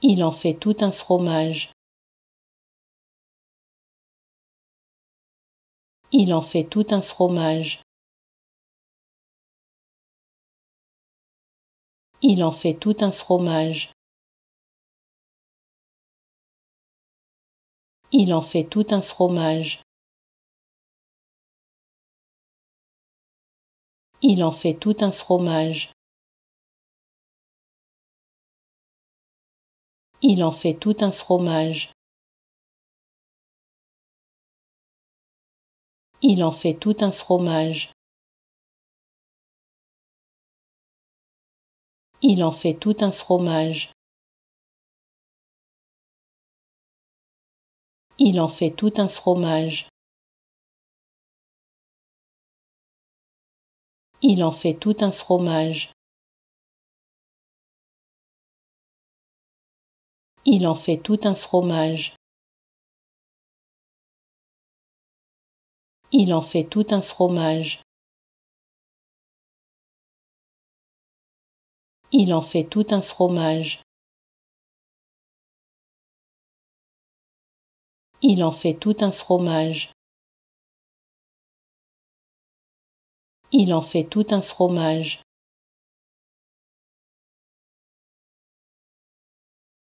Il en fait tout un fromage. Il en fait tout un fromage. Il en fait tout un fromage. Il en fait tout un fromage. Il en fait tout un fromage. Il en fait tout un fromage. Il en fait tout un fromage. Il en fait tout un fromage. Il en fait tout un fromage. Il en fait tout un fromage. Il en fait tout un fromage. Il en fait tout un fromage. Il en fait tout un fromage. Il en fait tout un fromage. Il en fait tout un fromage.